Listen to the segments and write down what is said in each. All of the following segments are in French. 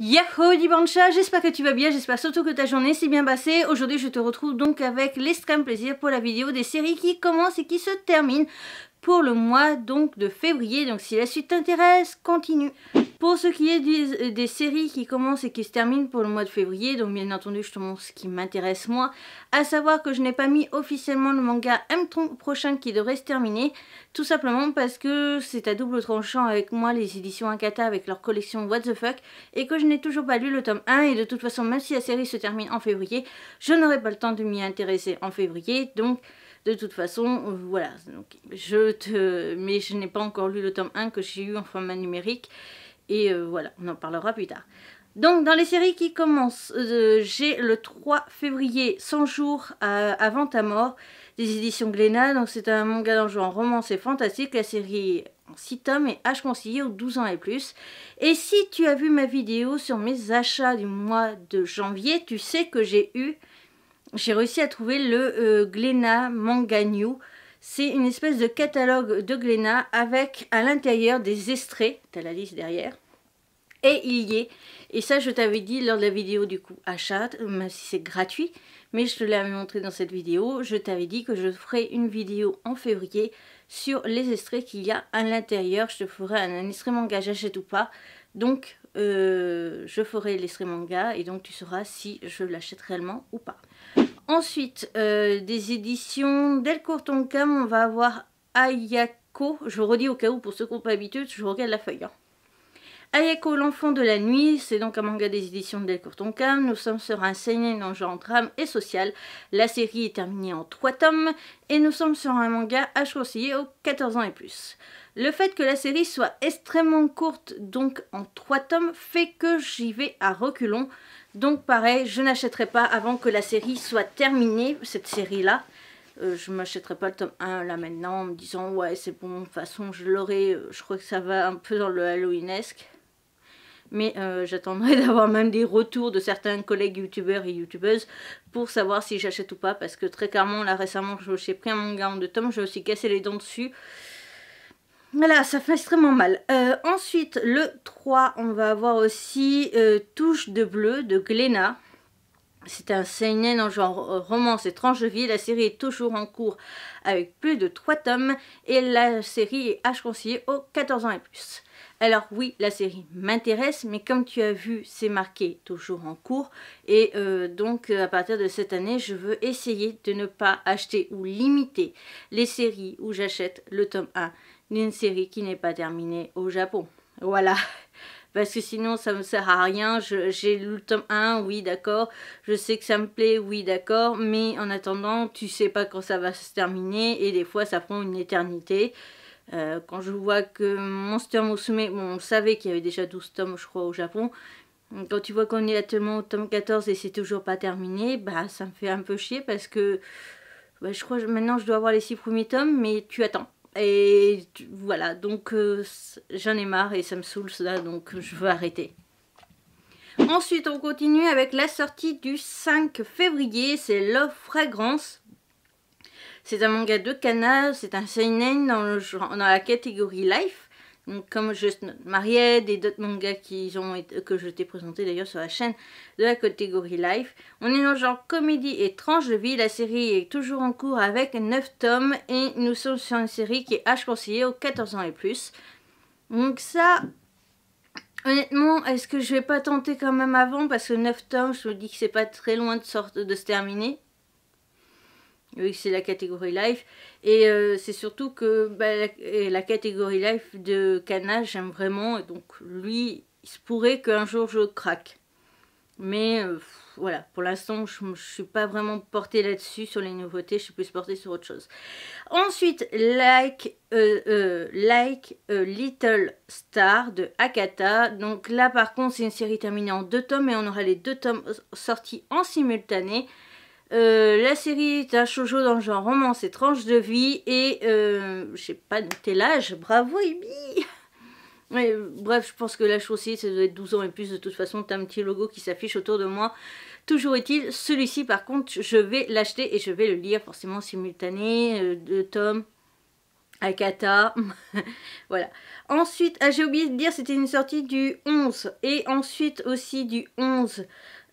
Yahoo Dibancha, j'espère que tu vas bien, j'espère surtout que ta journée s'est bien passée. Aujourd'hui je te retrouve donc avec l'extrême plaisir pour la vidéo des séries qui commencent et qui se terminent pour le mois donc de février. Donc si la suite t'intéresse, continue. Pour ce qui est euh, des, séries qui commencent et qui se terminent pour le mois de février, donc bien entendu justement ce qui m'intéresse moi, à savoir que je n'ai pas mis officiellement le manga M prochain qui devrait se terminer, tout simplement parce que c'est à double tranchant avec moi les éditions Akata avec leur collection What the Fuck et que je n'ai toujours pas lu le tome 1 et de toute façon même si la série se termine en février, je n'aurai pas le temps de m'y intéresser en février, donc de toute façon, euh, voilà, donc je te... mais je n'ai pas encore lu le tome 1 que j'ai eu en format numérique et euh, voilà, on en parlera plus tard. Donc dans les séries qui commencent, euh, j'ai le 3 février 100 jours euh, avant ta mort des éditions Glénat. Donc c'est un manga jeu en romance et fantastique. La série en 6 tomes et H conseillé aux 12 ans et plus. Et si tu as vu ma vidéo sur mes achats du mois de janvier, tu sais que j'ai eu, j'ai réussi à trouver le Glénat Manga New c'est une espèce de catalogue de Glénat avec à l'intérieur des extraits, t'as la liste derrière, et il y est. Et ça, je t'avais dit lors de la vidéo du coup achat, même si c'est gratuit, mais je te l'avais montré dans cette vidéo, je t'avais dit que je ferai une vidéo en février sur les extraits qu'il y a à l'intérieur. Je te ferai un extrait manga, j'achète ou pas. Donc, euh, je ferai l'extrait manga et donc tu sauras si je l'achète réellement ou pas. Ensuite, euh, des éditions Delcourt Tonkam, on va avoir Ayako. Je redis au cas où pour ceux qui n'ont pas l'habitude, je regarde la feuille. Hein. Ayako l'enfant de la nuit, c'est donc un manga des éditions Delcourt Delcourton Nous sommes sur un seinen en genre drame et social. La série est terminée en 3 tomes et nous sommes sur un manga à conseiller aux 14 ans et plus. Le fait que la série soit extrêmement courte, donc en 3 tomes, fait que j'y vais à reculons. Donc pareil, je n'achèterai pas avant que la série soit terminée, cette série-là. Je euh, je m'achèterai pas le tome 1 là maintenant en me disant ouais c'est bon de toute façon je l'aurai euh, je crois que ça va un peu dans le Halloweenesque mais euh, j'attendrai d'avoir même des retours de certains collègues youtubeurs et youtubeuses pour savoir si j'achète ou pas parce que très clairement là récemment j'ai pris un manga en deux tomes, j'ai aussi cassé les dents dessus. Voilà, ça fait extrêmement mal. Euh, ensuite, le 3, on va avoir aussi euh, Touche de bleu de Glénat. C'est un seinen en genre romance étrange vie. La série est toujours en cours avec plus de 3 tomes et la série est H conseillée aux 14 ans et plus. Alors oui, la série m'intéresse, mais comme tu as vu, c'est marqué toujours en cours. Et euh, donc à partir de cette année, je veux essayer de ne pas acheter ou limiter les séries où j'achète le tome 1 d'une série qui n'est pas terminée au Japon. Voilà parce que sinon ça me sert à rien. J'ai le tome 1, oui d'accord, je sais que ça me plaît, oui d'accord, mais en attendant tu sais pas quand ça va se terminer et des fois ça prend une éternité. Euh, quand je vois que Monster Musume, bon, on savait qu'il y avait déjà 12 tomes, je crois, au Japon. Quand tu vois qu'on est actuellement au tome 14 et c'est toujours pas terminé, bah ça me fait un peu chier parce que bah, je crois que maintenant je dois avoir les 6 premiers tomes, mais tu attends. Et voilà, donc euh, j'en ai marre et ça me saoule ça, donc je veux arrêter. Ensuite, on continue avec la sortie du 5 février, c'est Love Fragrance. C'est un manga de canard, c'est un seinen dans, le dans la catégorie life. Donc, comme Juste Mariette et d'autres mangas ont que je t'ai présenté d'ailleurs sur la chaîne de la catégorie Life. On est dans le genre comédie étrange de vie. La série est toujours en cours avec 9 tomes et nous sommes sur une série qui est H conseillé aux 14 ans et plus. Donc ça, honnêtement, est-ce que je vais pas tenter quand même avant parce que 9 tomes, je me dis que c'est pas très loin de, sorte de se terminer. Oui, c'est la catégorie life. Et euh, c'est surtout que bah, la, catégorie life de Kana, j'aime vraiment. donc, lui, il se pourrait qu'un jour je craque. Mais euh, voilà, pour l'instant, je ne suis pas vraiment portée là-dessus, sur les nouveautés. Je suis plus portée sur autre chose. Ensuite, Like, euh, like Little Star de Akata. Donc là, par contre, c'est une série terminée en deux tomes. Et on aura les deux tomes sortis en simultané. Euh, la série est un shoujo dans le genre romance étrange de vie et euh, j'ai pas noté l'âge, bravo Ibi mais, Bref, je pense que l'âge aussi, ça doit être 12 ans et plus de toute façon, t'as un petit logo qui s'affiche autour de moi. Toujours est-il, celui-ci par contre, je vais l'acheter et je vais le lire forcément simultané, euh, de Tom. Akata, voilà. Ensuite, ah, j'ai oublié de dire, c'était une sortie du 11 et ensuite aussi du 11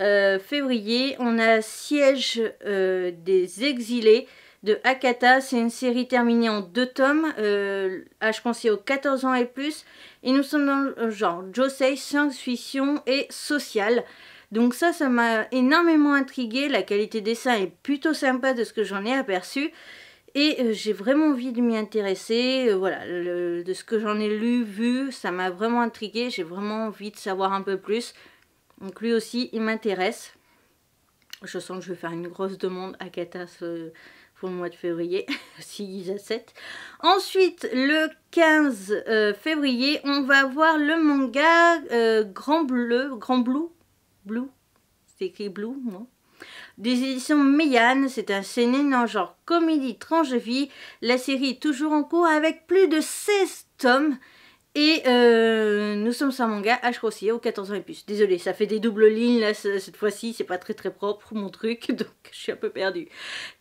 euh, février, on a Siège euh, des exilés de Akata. C'est une série terminée en deux tomes, euh, je conseillé aux 14 ans et plus. Et nous sommes dans le genre Josei, science-fiction et social. Donc ça, ça m'a énormément intrigué. La qualité des dessins est plutôt sympa de ce que j'en ai aperçu. Et euh, j'ai vraiment envie de m'y intéresser. voilà, de ce que j'en ai lu, vu, ça m'a vraiment intrigué. J'ai vraiment envie de savoir un peu plus. Donc lui aussi, il m'intéresse. Je sens que je vais faire une grosse demande à Katas pour le mois de février, s'ils acceptent. Ensuite, le 15 euh, février, on va voir le manga euh, Grand Bleu, Grand Blue, Blue, c'est écrit Blue, non des éditions Meian, c'est un scénario en genre comédie tranche vie. La série est toujours en cours avec plus de 16 tomes et euh, nous sommes sur un manga H. Rossier aux 14 ans et plus. Désolée, ça fait des doubles lignes là, cette fois-ci, c'est pas très très propre mon truc, donc je suis un peu perdue.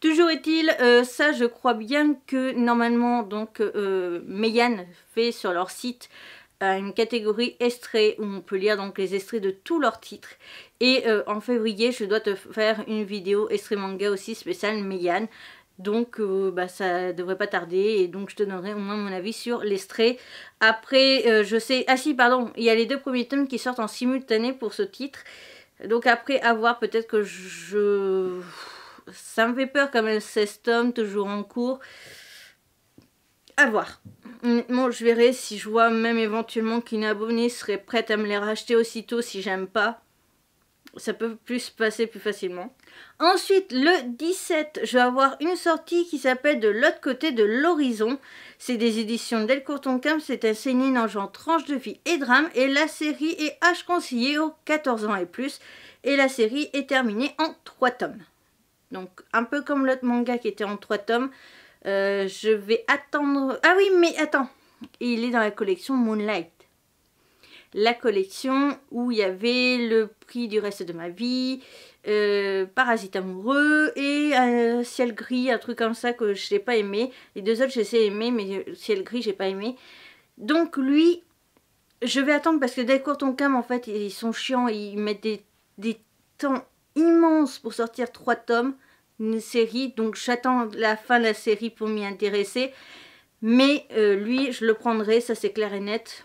Toujours est-il, euh, ça je crois bien que normalement, donc euh, fait sur leur site euh, une catégorie extrait où on peut lire donc les extraits de tous leurs titres. Et en février, je dois te faire une vidéo extrait manga aussi spéciale Meian donc euh, bah, ça devrait pas tarder et donc je te donnerai au moins mon avis sur l'extrait. Après, euh, je sais... Ah si, pardon, il y a les deux premiers tomes qui sortent en simultané pour ce titre. Donc après, à voir, peut-être que je... Ça me fait peur quand même, 16 tomes, toujours en cours. À voir. honnêtement je verrai si je vois même éventuellement qu'une abonnée serait prête à me les racheter aussitôt si j'aime pas. Ça peut plus passer plus facilement. Ensuite, le 17, je vais avoir une sortie qui s'appelle De l'autre côté de l'horizon. C'est des éditions d'El Tonkam. c'est un sénine en genre tranche de vie et drame. Et la série est H conseillé aux 14 ans et plus. Et la série est terminée en 3 tomes. Donc, un peu comme l'autre manga qui était en 3 tomes. Euh, je vais attendre... Ah oui, mais attends Il est dans la collection Moonlight. La collection où il y avait le prix du reste de ma vie, euh, Parasite amoureux et Un Ciel gris, un truc comme ça que je n'ai pas aimé. Les deux autres, je sais aimer, mais Ciel gris, j'ai pas aimé. Donc lui, je vais attendre parce que ton cam en fait, ils sont chiants, ils mettent des, temps immenses pour sortir trois tomes, une série. Donc j'attends la fin de la série pour m'y intéresser. Mais euh, lui, je le prendrai, ça c'est clair et net.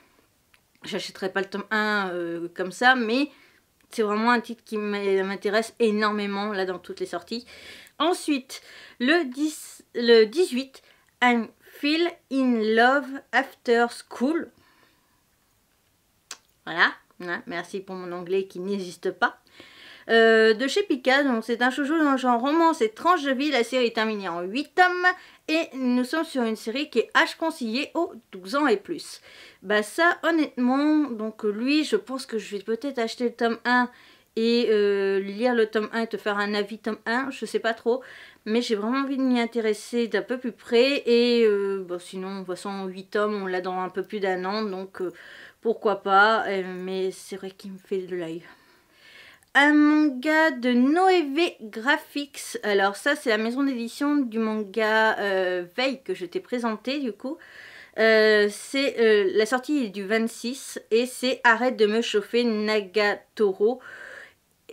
J'achèterai pas le tome 1 euh, comme ça, mais c'est vraiment un titre qui m'intéresse énormément là dans toutes les sorties. Ensuite, le, le 18, I'm Feel in Love After School. Voilà, merci pour mon anglais qui n'existe pas. Euh, de chez Pika, c'est un show-show dans le genre romance et tranche de vie. La série est terminée en 8 tomes et nous sommes sur une série qui est H conseillé aux 12 ans et plus. Bah ça, honnêtement, donc euh, lui, je pense que je vais peut-être acheter le tome 1 et euh, lire le tome 1 et te faire un avis tome 1, je sais pas trop. Mais j'ai vraiment envie de m'y intéresser d'un peu plus près. Et euh, bah, sinon, de toute façon, 8 tomes, on l'a dans un peu plus d'un an. Donc euh, pourquoi pas. mais c'est vrai qu'il me fait de l'œil un manga de Noévé Graphics. Alors ça, c'est la maison d'édition du manga euh, Veil Veille que je t'ai présenté du coup. Euh, c'est euh, la sortie est du 26 et c'est Arrête de me chauffer Nagatoro.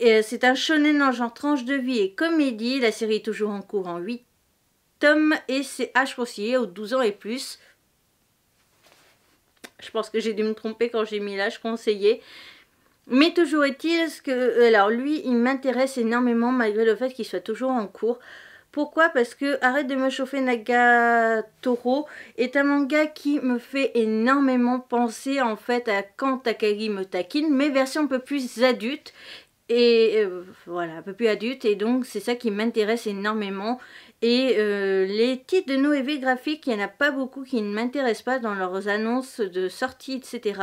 C'est un shonen en genre tranche de vie et comédie. La série est toujours en cours en 8 tomes et c'est H conseillé aux 12 ans et plus. Je pense que j'ai dû me tromper quand j'ai mis l'âge conseillé. Mais toujours est-il que, euh, alors lui, il m'intéresse énormément malgré le fait qu'il soit toujours en cours. Pourquoi Parce que Arrête de me chauffer Nagatoro est un manga qui me fait énormément penser en fait à Quand Takagi me taquine, mais version un peu plus adulte et euh, voilà, un peu plus adulte et donc c'est ça qui m'intéresse énormément et euh, les titres de Noévé graphiques, il n'y en a pas beaucoup qui ne m'intéressent pas dans leurs annonces de sortie, etc.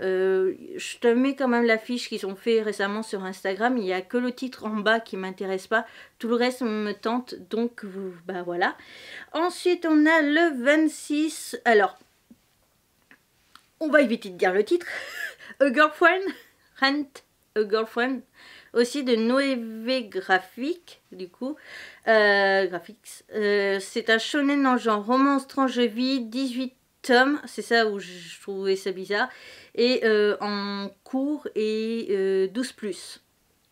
Euh, je te mets quand même l'affiche qu'ils ont fait récemment sur Instagram. Il n'y a que le titre en bas qui m'intéresse pas. Tout le reste me tente, donc bah voilà. Ensuite, on a le 26. Alors, on va éviter de dire le titre. a Girlfriend Rent a Girlfriend aussi de Noévé graphique du coup. Euh, graphics. Euh, c'est un shonen en genre romance tranche vie, 18 tomes, c'est ça où je trouvais ça bizarre, et euh, en cours et 12 plus.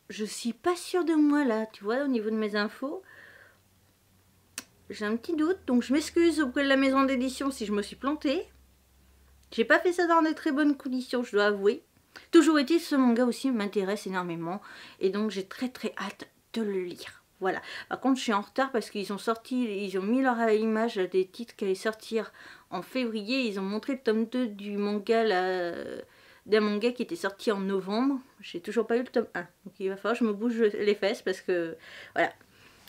Je suis pas sûre de moi là, tu vois, au niveau de mes infos. J'ai un petit doute, donc je m'excuse auprès de la maison d'édition si je me suis plantée. J'ai pas fait ça dans de très bonnes conditions, je dois avouer. Toujours est-il, ce manga aussi m'intéresse énormément et donc j'ai très très hâte de le lire. Voilà. Par contre, je suis en retard parce qu'ils ont sorti, ils ont mis leur image des titres qui allaient sortir en février. Ils ont montré le tome 2 du manga d'un manga qui était sorti en novembre. J'ai toujours pas eu le tome 1. Donc il va falloir que je me bouge les fesses parce que voilà.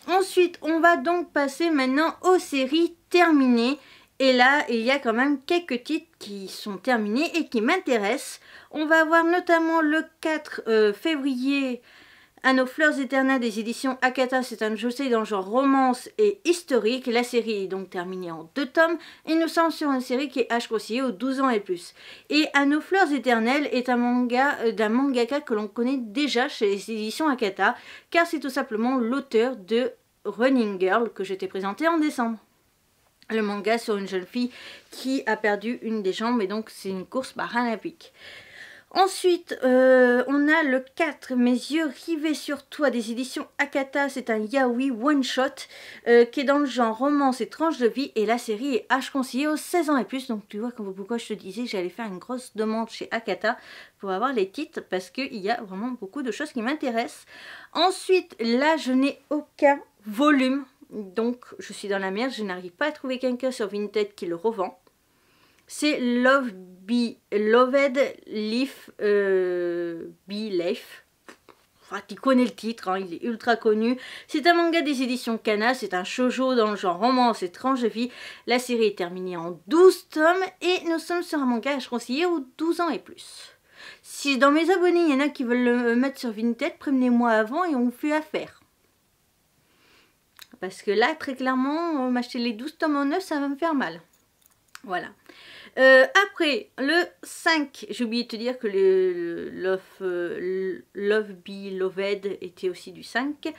Ensuite, on va donc passer maintenant aux séries terminées. Et là, il y a quand même quelques titres qui sont terminés et qui m'intéressent. On va avoir notamment le 4 euh, février à nos fleurs éternelles des éditions Akata, c'est un sais, dans le genre romance et historique. La série est donc terminée en deux tomes et nous sommes sur une série qui est H conseillé aux 12 ans et plus. Et à nos fleurs éternelles est un manga euh, d'un mangaka que l'on connaît déjà chez les éditions Akata, car c'est tout simplement l'auteur de Running Girl que je t'ai présenté en décembre le manga sur une jeune fille qui a perdu une des jambes et donc c'est une course paralympique. Ensuite, euh, on a le 4, Mes yeux rivés sur toi, des éditions Akata. C'est un yaoi one-shot euh, qui est dans le genre romance et tranche de vie. Et la série est H conseillé aux 16 ans et plus. Donc tu vois pourquoi je te disais que j'allais faire une grosse demande chez Akata pour avoir les titres parce qu'il y a vraiment beaucoup de choses qui m'intéressent. Ensuite, là, je n'ai aucun volume donc je suis dans la merde, je n'arrive pas à trouver quelqu'un sur Vinted qui le revend. C'est Love Be, Loved Leaf euh, Be Life. Enfin, tu connais le titre, hein, il est ultra connu. C'est un manga des éditions Kana, c'est un shoujo dans le genre romance étrange vie. La série est terminée en 12 tomes et nous sommes sur un manga à conseiller aux 12 ans et plus. Si dans mes abonnés il y en a qui veulent le mettre sur Vinted, prévenez-moi avant et on fait affaire. Parce que là, très clairement, euh, m'acheter les 12 tomes en 9, ça va me faire mal. Voilà. Euh, après, le 5, j'ai oublié de te dire que le, Love, euh, Love Be Loved était aussi du 5.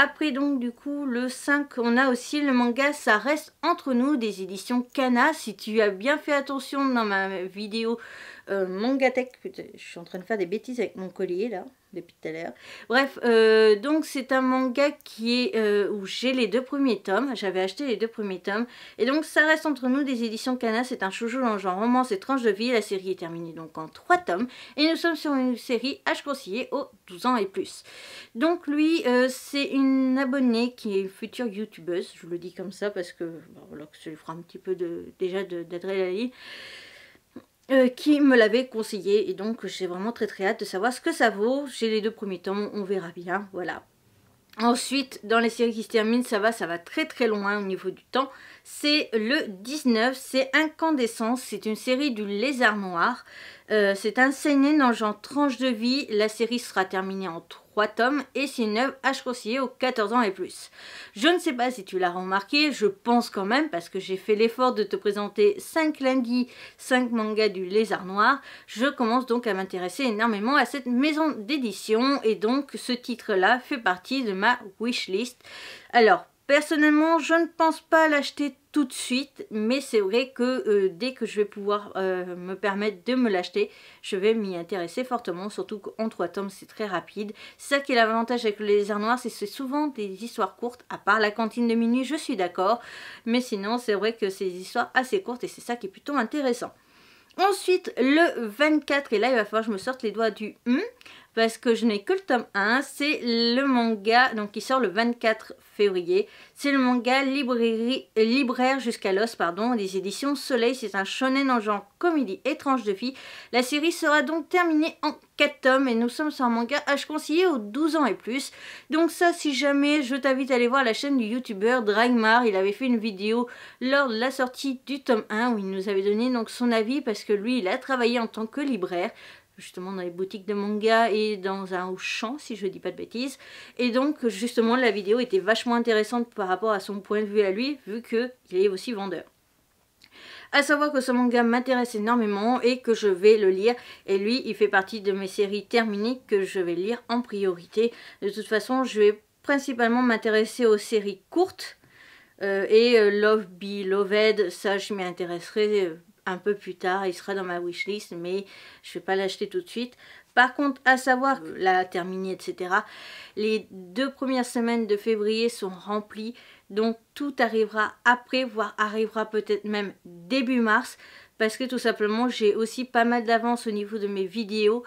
Après donc du coup le 5, on a aussi le manga Ça reste entre nous des éditions Kana. Si tu as bien fait attention dans ma vidéo euh, manga tech, je suis en train de faire des bêtises avec mon collier là, depuis tout à l'heure. Bref, euh, donc c'est un manga qui est euh, où j'ai les deux premiers tomes. J'avais acheté les deux premiers tomes. Et donc ça reste entre nous des éditions Kana. C'est un shoujo dans genre romance et tranche de vie. La série est terminée donc en trois tomes. Et nous sommes sur une série H conseillé aux 12 ans et plus. Donc lui, c'est une abonnée qui est une future youtubeuse. Je le dis comme ça parce que, ça lui fera un petit peu de, déjà d'adrénaline. Euh, qui me l'avait conseillé et donc j'ai vraiment très très hâte de savoir ce que ça vaut. J'ai les deux premiers temps, on verra bien, voilà. Ensuite, dans les séries qui se terminent, ça va, ça va très très loin au niveau du temps c'est le 19, c'est Incandescence, c'est une série du Lézard Noir. Euh, c'est un dans en genre tranche de vie, la série sera terminée en 3 tomes et c'est une œuvre à aux 14 ans et plus. Je ne sais pas si tu l'as remarqué, je pense quand même parce que j'ai fait l'effort de te présenter 5 lundis, 5 mangas du Lézard Noir. Je commence donc à m'intéresser énormément à cette maison d'édition et donc ce titre-là fait partie de ma wishlist. Alors, Personnellement, je ne pense pas l'acheter tout de suite, mais c'est vrai que euh, dès que je vais pouvoir euh, me permettre de me l'acheter, je vais m'y intéresser fortement, surtout qu'en trois tomes, c'est très rapide. C'est ça qui est l'avantage avec le lézard noir, c'est que c'est souvent des histoires courtes, à part la cantine de minuit, je suis d'accord, mais sinon, c'est vrai que c'est des histoires assez courtes et c'est ça qui est plutôt intéressant. Ensuite, le 24, et là il va falloir que je me sorte les doigts du hum, parce que je n'ai que le tome 1. C'est le manga donc qui sort le 24 février. C'est le manga Libraire jusqu'à l'os pardon, des éditions Soleil. C'est un shonen en genre comédie étrange de filles. La série sera donc terminée en 4 tomes et nous sommes sur un manga âge conseillé aux 12 ans et plus. Donc ça si jamais je t'invite à aller voir la chaîne du youtubeur Dragmar. Il avait fait une vidéo lors de la sortie du tome 1 où il nous avait donné donc son avis parce que lui il a travaillé en tant que libraire justement dans les boutiques de manga et dans un champ si je dis pas de bêtises. Et donc, justement, la vidéo était vachement intéressante par rapport à son point de vue à lui, vu qu'il est aussi vendeur. À savoir que ce manga m'intéresse énormément et que je vais le lire. Et lui, il fait partie de mes séries terminées que je vais lire en priorité. De toute façon, je vais principalement m'intéresser aux séries courtes. Euh, et euh, Love Be Loved, ça je m'y intéresserai euh, un peu plus tard, il sera dans ma wishlist, mais je ne vais pas l'acheter tout de suite. Par contre, à savoir, la terminée, etc., les deux premières semaines de février sont remplies, donc tout arrivera après, voire arrivera peut-être même début mars, parce que tout simplement, j'ai aussi pas mal d'avance au niveau de mes vidéos,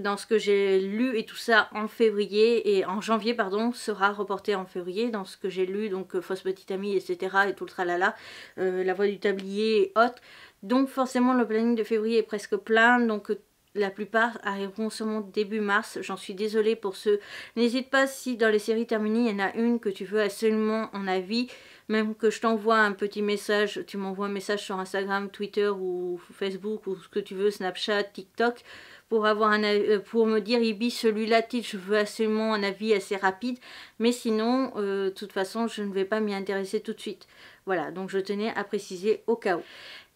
dans ce que j'ai lu et tout ça en février et en janvier pardon sera reporté en février dans ce que j'ai lu donc euh, fausse petite amie etc et tout le tralala euh, la voix du tablier et autres donc forcément le planning de février est presque plein, donc euh, la plupart arriveront seulement début mars. J'en suis désolée pour ceux. N'hésite pas si dans les séries terminées, il y en a une que tu veux absolument en avis. Même que je t'envoie un petit message, tu m'envoies un message sur Instagram, Twitter ou Facebook ou ce que tu veux, Snapchat, TikTok, pour, avoir un, euh, pour me dire Ibi, celui-là, titre, je veux absolument un avis assez rapide. Mais sinon, euh, de toute façon, je ne vais pas m'y intéresser tout de suite. Voilà, donc je tenais à préciser au cas où.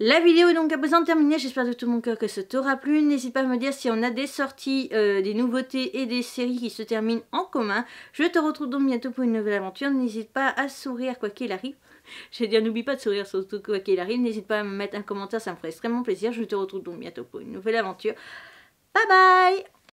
La vidéo est donc à présent terminée, j'espère de tout mon cœur que ça t'aura plu. N'hésite pas à me dire si on a des sorties, euh, des nouveautés et des séries qui se terminent en commun. Je te retrouve donc bientôt pour une nouvelle aventure, n'hésite pas à sourire quoi qu'il arrive. J'ai dire n'oublie pas de sourire surtout quoi qu'il arrive, n'hésite pas à me mettre un commentaire, ça me ferait extrêmement plaisir. Je te retrouve donc bientôt pour une nouvelle aventure. Bye bye